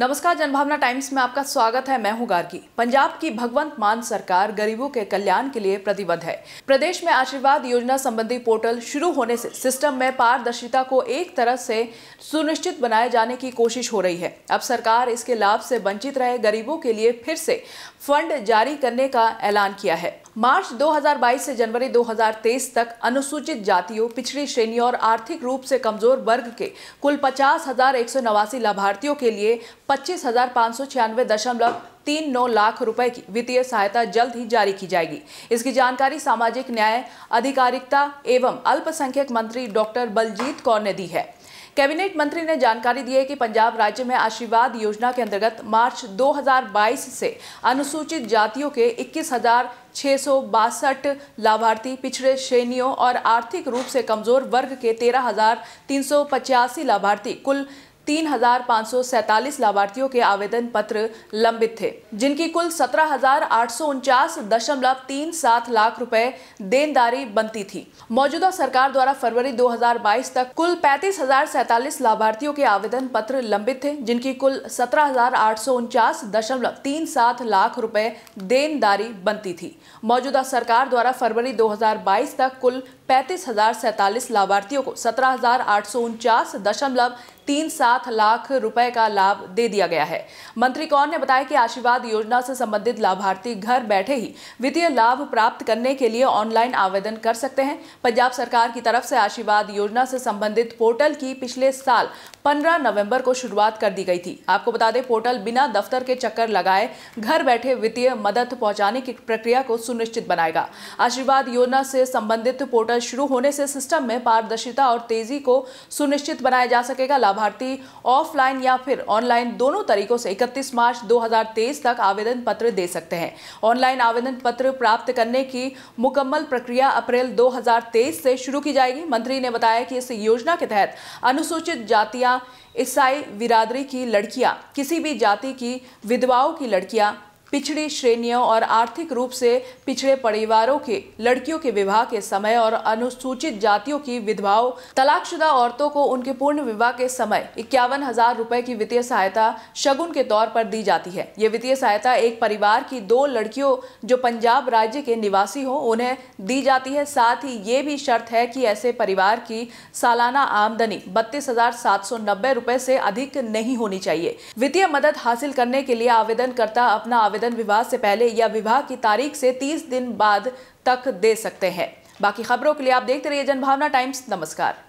नमस्कार जनभावना टाइम्स में आपका स्वागत है मैं हूं गार्गी पंजाब की भगवंत मान सरकार गरीबों के कल्याण के लिए प्रतिबद्ध है प्रदेश में आशीर्वाद योजना संबंधी पोर्टल शुरू होने से सिस्टम में पारदर्शिता को एक तरह से सुनिश्चित बनाए जाने की कोशिश हो रही है अब सरकार इसके लाभ से वंचित रहे गरीबों के लिए फिर से फंड जारी करने का ऐलान किया है मार्च 2022 से जनवरी 2023 तक अनुसूचित जातियों पिछड़ी श्रेणी और आर्थिक रूप से कमजोर वर्ग के कुल पचास हजार एक सौ नवासी लाभार्थियों के लिए पच्चीस हजार पाँच सौ छियानवे दशमलव तीन नौ लाख रुपए की वित्तीय सहायता जल्द ही जारी की जाएगी इसकी जानकारी सामाजिक न्याय अधिकारिकता एवं अल्पसंख्यक मंत्री डॉक्टर बलजीत कौर ने दी है कैबिनेट मंत्री ने जानकारी दी है कि पंजाब राज्य में आशीर्वाद योजना के अंतर्गत मार्च 2022 से अनुसूचित जातियों के इक्कीस छः लाभार्थी पिछड़े श्रेणियों और आर्थिक रूप से कमजोर वर्ग के तेरह लाभार्थी कुल तीन हजार पाँच सौ सैतालीस लाभार्थियों के आवेदन पत्र लंबित थे जिनकी कुल सत्रह हजार आठ सौ उनचास दशमलव तीन सात लाख रुपए देनदारी बनती थी मौजूदा सरकार द्वारा फरवरी 2022 तक कुल पैंतीस हजार सैतालीस लाभार्थियों के आवेदन पत्र लंबित थे जिनकी कुल सत्रह हजार आठ सौ उनचास दशमलव तीन सात लाख रूपए देनदारी बनती थी मौजूदा सरकार द्वारा फरवरी 2022 तक कुल पैंतीस हजार सैतालीस लाभार्थियों को सत्रह हजार आठ सौ उनचास दशमलव तीन सात सात लाख रुपए का लाभ दे दिया गया है मंत्री कौर ने बताया कि आशीर्वाद योजना से संबंधित लाभार्थी घर बैठे ही वित्तीय लाभ प्राप्त करने के लिए ऑनलाइन आवेदन कर सकते हैं पंजाब सरकार की तरफ से आशीर्वाद योजना से संबंधित पोर्टल की पिछले साल 15 नवंबर को शुरुआत कर दी गई थी आपको बता दें पोर्टल बिना दफ्तर के चक्कर लगाए घर बैठे वित्तीय मदद पहुंचाने की प्रक्रिया को सुनिश्चित बनाएगा आशीर्वाद योजना से संबंधित पोर्टल शुरू होने से सिस्टम में पारदर्शिता और तेजी को सुनिश्चित बनाया जा सकेगा लाभार्थी ऑफलाइन या फिर ऑनलाइन दोनों तरीकों से 31 मार्च 2023 तक आवेदन पत्र दे सकते हैं ऑनलाइन आवेदन पत्र प्राप्त करने की मुकम्मल प्रक्रिया अप्रैल 2023 से शुरू की जाएगी मंत्री ने बताया कि इस योजना के तहत अनुसूचित जातियां ईसाई बिरादरी की लड़कियां किसी भी जाति की विधवाओं की लड़कियां पिछड़ी श्रेणियों और आर्थिक रूप से पिछड़े परिवारों के लड़कियों के विवाह के समय और अनुसूचित जातियों की विधवाओं तलाकशुदा औरतों को उनके पूर्ण विवाह के समय इक्यावन हजार रुपए की वित्तीय सहायता शगुन के तौर पर दी जाती है ये वित्तीय सहायता एक परिवार की दो लड़कियों जो पंजाब राज्य के निवासी हों उन्हें दी जाती है साथ ही ये भी शर्त है कि ऐसे परिवार की सालाना आमदनी बत्तीस हजार सात सौ नब्बे से अधिक नहीं होनी चाहिए वित्तीय मदद हासिल करने के लिए आवेदनकर्ता अपना आवेदन आवेदन विवाह से पहले या विवाह की तारीख से तीस दिन बाद तक दे सकते हैं बाकी खबरों के लिए आप देखते रहिए जनभावना टाइम्स नमस्कार